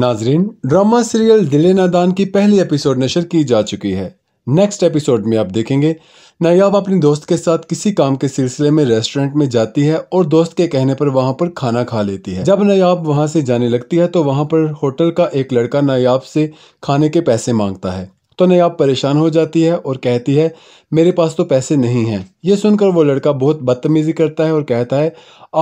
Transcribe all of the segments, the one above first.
नाजरीन drama serial दिले नादान की पहली एपिसोड नशर की जा चुकी है नेक्स्ट एपिसोड में आप देखेंगे नायाब अपने दोस्त के साथ किसी काम के सिलसिले में रेस्टोरेंट में जाती है और दोस्त के कहने पर वहाँ पर खाना खा लेती है जब नायाब वहाँ से जाने लगती है तो वहां पर होटल का एक लड़का नायाब से खाने के पैसे मांगता है तो नयाब परेशान हो जाती है और कहती है मेरे पास तो पैसे नहीं हैं ये सुनकर वो लड़का बहुत बदतमीज़ी करता है और कहता है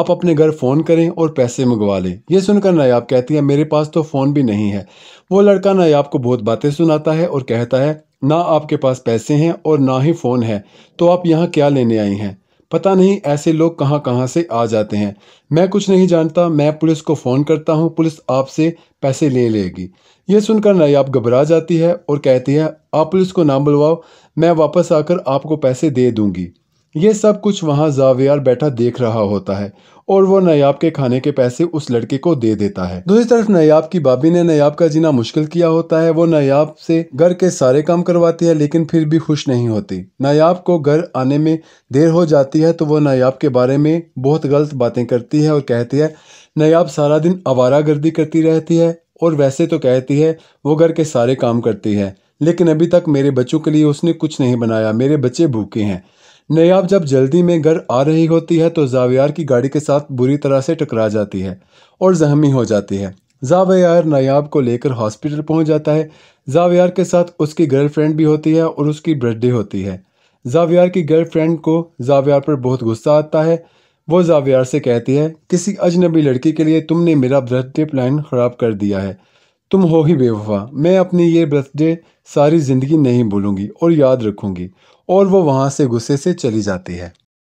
आप अपने घर फ़ोन करें और पैसे मंगवा लें यह सुनकर नायाब कहती है मेरे पास तो फ़ोन भी नहीं है वो लड़का नायाब को बहुत बातें सुनाता है और कहता है ना आपके पास पैसे हैं और ना ही फ़ोन है तो आप यहाँ क्या लेने आई हैं पता नहीं ऐसे लोग कहाँ कहाँ से आ जाते हैं मैं कुछ नहीं जानता मैं पुलिस को फ़ोन करता हूँ पुलिस आपसे पैसे ले लेगी यह सुनकर नायाब घबरा जाती है और कहती है आप पुलिस को ना बुलवाओ मैं वापस आकर आपको पैसे दे दूँगी ये सब कुछ वहाँ जावियार बैठा देख रहा होता है और वो नयाब के खाने के पैसे उस लड़के को दे देता है दूसरी तरफ नयाब की भाभी ने नयाब का जीना मुश्किल किया होता है वो नयाब से घर के सारे काम करवाती है लेकिन फिर भी खुश नहीं होती नयाब को घर आने में देर हो जाती है तो वो नयाब के बारे में बहुत गलत बातें करती है और कहती है नयाब सारा दिन आवारा गर्दी करती रहती है और वैसे तो कहती है वो घर के सारे काम करती है लेकिन अभी तक मेरे बच्चों के लिए उसने कुछ नहीं बनाया मेरे बच्चे भूखे हैं नयाब जब जल्दी में घर आ रही होती है तो जावियार की गाड़ी के साथ बुरी तरह से टकरा जाती है और जहमी हो जाती है जावियार नयाब को लेकर हॉस्पिटल पहुंच जाता है जावियार के साथ उसकी गर्लफ्रेंड भी होती है और उसकी बर्थडे होती है जावियार की गर्लफ्रेंड को जावियार पर बहुत गुस्सा आता है वो जावियार से कहती है किसी अजनबी लड़की के लिए तुमने मेरा बर्थडे प्लान ख़राब कर दिया है तुम हो ही बेवफा मैं अपनी ये बर्थडे सारी ज़िंदगी नहीं भूलूंगी और याद रखूँगी और वो वहाँ से गुस्से से चली जाती है